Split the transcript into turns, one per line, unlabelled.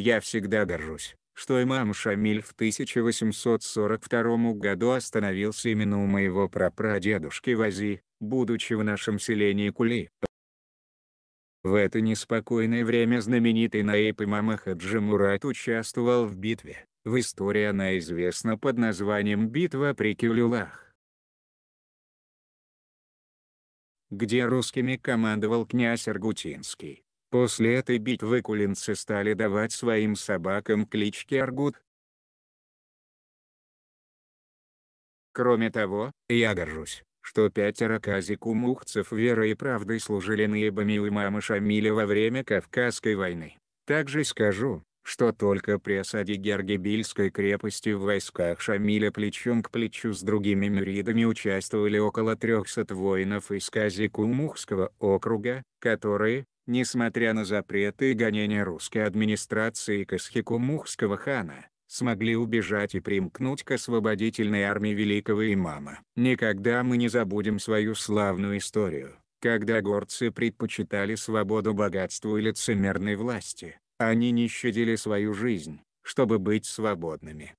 Я всегда горжусь, что имам Шамиль в 1842 году остановился именно у моего прапрадедушки Вази, будучи в нашем селении Кули. В это неспокойное время знаменитый наип имам Хаджи Мурат участвовал в битве, в истории она известна под названием «Битва при Кюлюлах», где русскими командовал князь Аргутинский. После этой битвы кулинцы стали давать своим собакам клички Аргут. Кроме того, я горжусь, что пятеро казикумухцев верой и правдой служили наебами у мамы Шамиля во время Кавказской войны. Также скажу, что только при осаде Гергебильской крепости в войсках Шамиля плечом к плечу с другими мюридами участвовали около 300 воинов из Казикумухского округа, которые, Несмотря на запреты и гонения русской администрации Касхику Мухского хана, смогли убежать и примкнуть к освободительной армии великого имама. Никогда мы не забудем свою славную историю, когда горцы предпочитали свободу богатству и лицемерной власти, они не щадили свою жизнь, чтобы быть свободными.